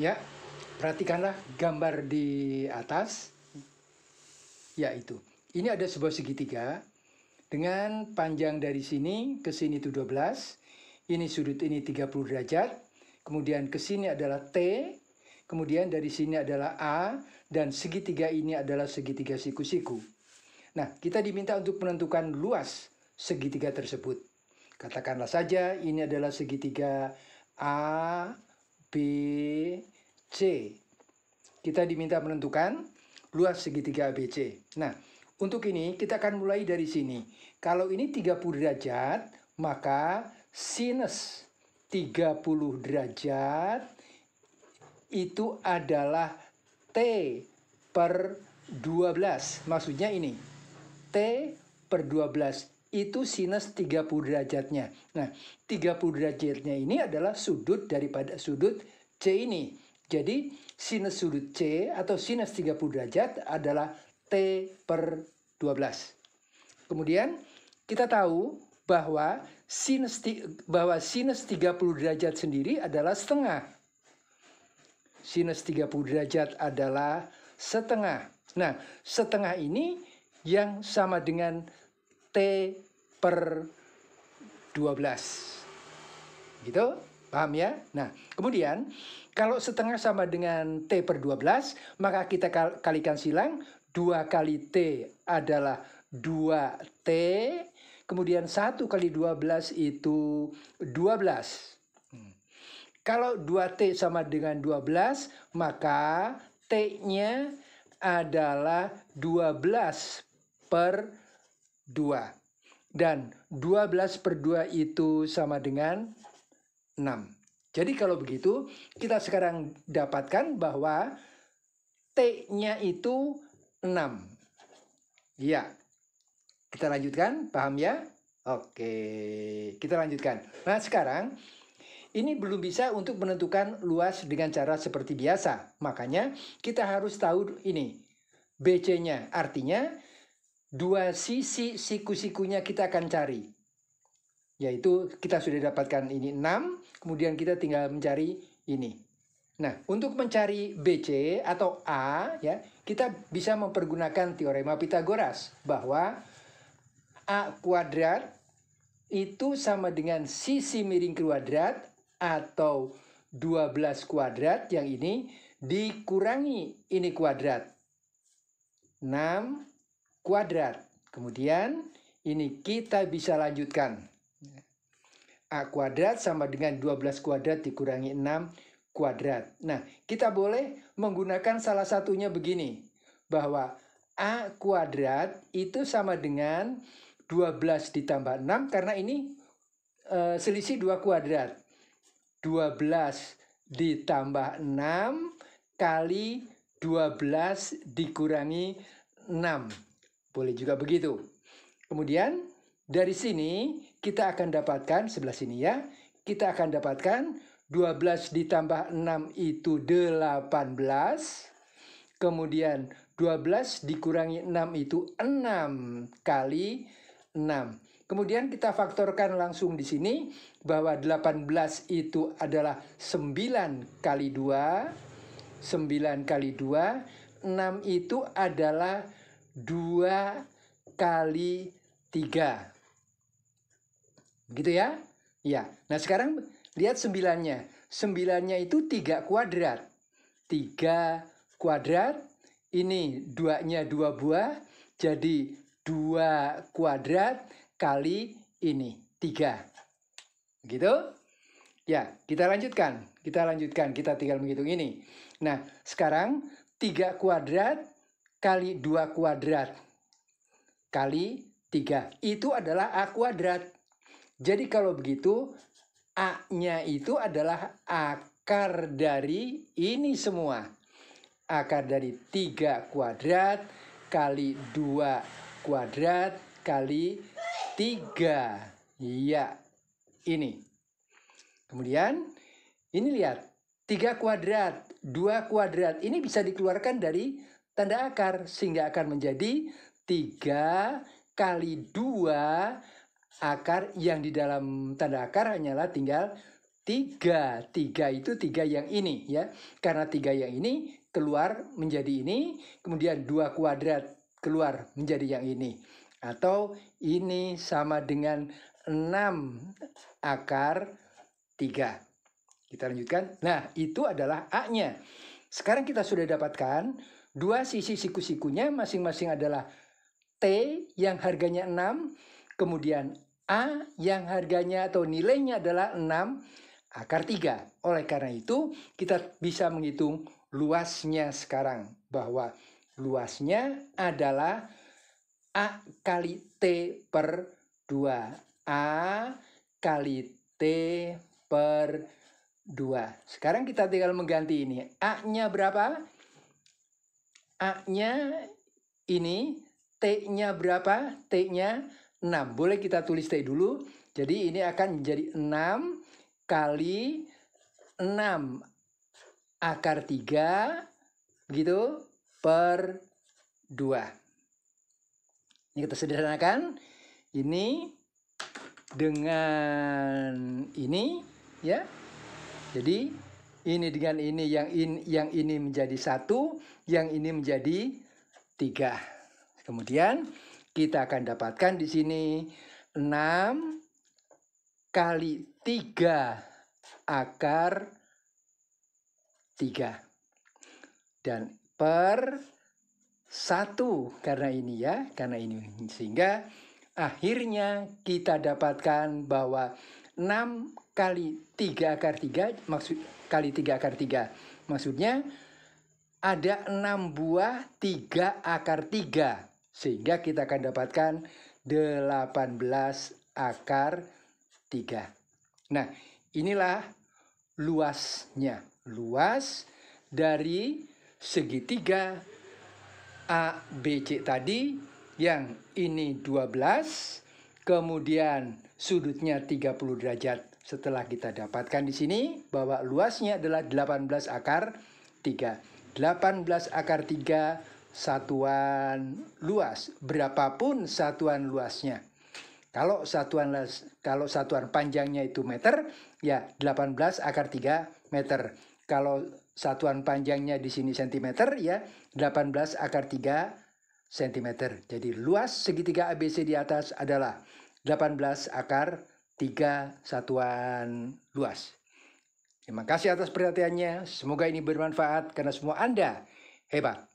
Ya, perhatikanlah gambar di atas, yaitu ini ada sebuah segitiga dengan panjang dari sini ke sini itu 12, ini sudut ini 30 derajat, kemudian ke sini adalah T, kemudian dari sini adalah A, dan segitiga ini adalah segitiga siku-siku. Nah, kita diminta untuk menentukan luas segitiga tersebut. Katakanlah saja ini adalah segitiga A, B, C. Kita diminta menentukan luas segitiga ABC. Nah, untuk ini kita akan mulai dari sini. Kalau ini 30 derajat, maka sinus 30 derajat itu adalah T per 12. Maksudnya ini, T per 12 itu sinus 30 derajatnya. Nah, 30 derajatnya ini adalah sudut daripada sudut C ini. Jadi, sinus sudut C atau sinus 30 derajat adalah T per 12. Kemudian, kita tahu bahwa sinus, bahwa sinus 30 derajat sendiri adalah setengah. Sinus 30 derajat adalah setengah. Nah, setengah ini yang sama dengan T per 12. Gitu? Paham ya? Nah, kemudian kalau setengah sama dengan T per 12, maka kita kal kalikan silang. 2 kali T adalah 2T. Kemudian 1 kali 12 itu 12. Hmm. Kalau 2T sama dengan 12, maka T-nya adalah 12 per 2. Dan 12 per 2 itu sama dengan 6. Jadi kalau begitu, kita sekarang dapatkan bahwa T-nya itu 6. ya Kita lanjutkan, paham ya? Oke, kita lanjutkan. Nah, sekarang ini belum bisa untuk menentukan luas dengan cara seperti biasa. Makanya kita harus tahu ini BC-nya. Artinya dua sisi siku-sikunya kita akan cari. Yaitu kita sudah dapatkan ini 6, kemudian kita tinggal mencari ini. Nah, untuk mencari BC atau A, ya, kita bisa mempergunakan teorema Pitagoras bahwa A kuadrat itu sama dengan sisi miring kuadrat atau 12 kuadrat yang ini dikurangi ini kuadrat. 6 kuadrat. Kemudian ini kita bisa lanjutkan. A kuadrat sama dengan 12 kuadrat dikurangi 6 kuadrat. Nah, kita boleh menggunakan salah satunya begini. Bahwa A kuadrat itu sama dengan 12 ditambah 6 karena ini e, selisih 2 kuadrat. 12 ditambah 6 kali 12 dikurangi 6. Boleh juga begitu. Kemudian dari sini kita akan dapatkan sebelah sini ya. Kita akan dapatkan 12 ditambah 6 itu 18. Kemudian 12 dikurangi 6 itu 6 kali 6. Kemudian kita faktorkan langsung di sini bahwa 18 itu adalah 9 kali 2. 9 kali 2. 6 itu adalah 2 kali 3. Gitu ya? Ya. Nah, sekarang lihat sembilannya. Sembilannya itu 3 kuadrat. 3 kuadrat. Ini duanya dua buah. Jadi 2 kuadrat kali ini 3. Gitu? Ya, kita lanjutkan. Kita lanjutkan. Kita tinggal menghitung ini. Nah, sekarang 3 kuadrat kali 2 kuadrat kali 3. Itu adalah A kuadrat. Jadi kalau begitu, A-nya itu adalah akar dari ini semua. Akar dari 3 kuadrat kali 2 kuadrat kali 3. Iya, ini. Kemudian, ini lihat. 3 kuadrat, 2 kuadrat. Ini bisa dikeluarkan dari tanda akar sehingga akan menjadi tiga kali dua akar yang di dalam tanda akar hanyalah tinggal tiga tiga itu tiga yang ini ya. Karena tiga yang ini keluar menjadi ini, kemudian dua kuadrat keluar menjadi yang ini. Atau ini sama dengan 6 akar 3. Kita lanjutkan. Nah, itu adalah A-nya. Sekarang kita sudah dapatkan Dua sisi siku-sikunya masing-masing adalah T yang harganya 6, kemudian A yang harganya atau nilainya adalah 6 akar 3. Oleh karena itu, kita bisa menghitung luasnya sekarang bahwa luasnya adalah A kali T per 2. A kali T per 2. Sekarang kita tinggal mengganti ini. A-nya berapa? A-nya ini, T-nya berapa? T-nya 6. Boleh kita tulis T dulu. Jadi ini akan menjadi 6 kali 6 akar 3 gitu per 2. Ini kita sederhanakan. Ini dengan ini ya. Jadi ini dengan ini yang ini yang ini menjadi satu yang ini menjadi tiga kemudian kita akan dapatkan di sini 6 kali tiga akar tiga dan per satu karena ini ya karena ini sehingga akhirnya kita dapatkan bahwa 6 kali 3 akar 3 maksud kali 3 akar 3. Maksudnya ada 6 buah 3 akar 3 sehingga kita akan dapatkan 18 akar 3. Nah, inilah luasnya. Luas dari segitiga ABC tadi yang ini 12, kemudian sudutnya 30 derajat. Setelah kita dapatkan di sini bahwa luasnya adalah 18 akar 3. 18 akar 3 satuan luas, berapapun satuan luasnya. Kalau satuan kalau satuan panjangnya itu meter, ya 18 akar 3 meter. Kalau satuan panjangnya di sini sentimeter, ya 18 akar 3 sentimeter Jadi luas segitiga ABC di atas adalah 18 akar, 3 satuan luas. Terima kasih atas perhatiannya. Semoga ini bermanfaat karena semua Anda hebat.